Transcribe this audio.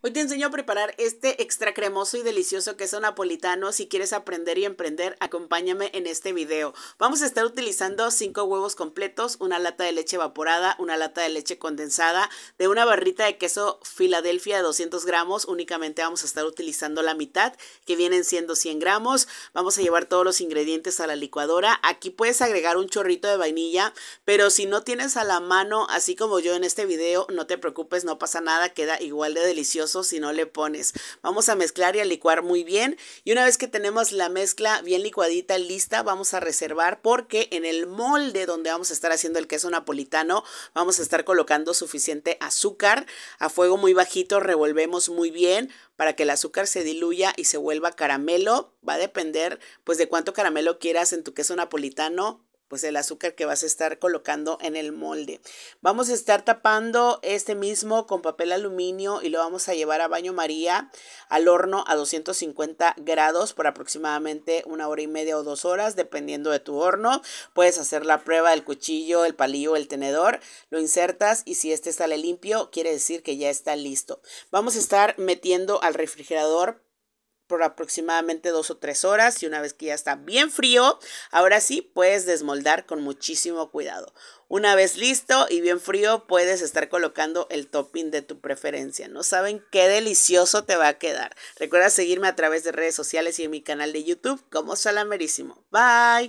Hoy te enseño a preparar este extra cremoso y delicioso queso napolitano. Si quieres aprender y emprender, acompáñame en este video. Vamos a estar utilizando 5 huevos completos, una lata de leche evaporada, una lata de leche condensada, de una barrita de queso Filadelfia de 200 gramos. Únicamente vamos a estar utilizando la mitad, que vienen siendo 100 gramos. Vamos a llevar todos los ingredientes a la licuadora. Aquí puedes agregar un chorrito de vainilla, pero si no tienes a la mano, así como yo en este video, no te preocupes, no pasa nada, queda igual de delicioso si no le pones. Vamos a mezclar y a licuar muy bien. Y una vez que tenemos la mezcla bien licuadita, lista, vamos a reservar porque en el molde donde vamos a estar haciendo el queso napolitano, vamos a estar colocando suficiente azúcar. A fuego muy bajito revolvemos muy bien para que el azúcar se diluya y se vuelva caramelo. Va a depender pues de cuánto caramelo quieras en tu queso napolitano pues el azúcar que vas a estar colocando en el molde. Vamos a estar tapando este mismo con papel aluminio y lo vamos a llevar a baño María al horno a 250 grados por aproximadamente una hora y media o dos horas, dependiendo de tu horno. Puedes hacer la prueba del cuchillo, el palillo, el tenedor, lo insertas y si este sale limpio, quiere decir que ya está listo. Vamos a estar metiendo al refrigerador por aproximadamente dos o tres horas y una vez que ya está bien frío, ahora sí puedes desmoldar con muchísimo cuidado. Una vez listo y bien frío, puedes estar colocando el topping de tu preferencia. No saben qué delicioso te va a quedar. Recuerda seguirme a través de redes sociales y en mi canal de YouTube como Salamerísimo. Bye. Bye.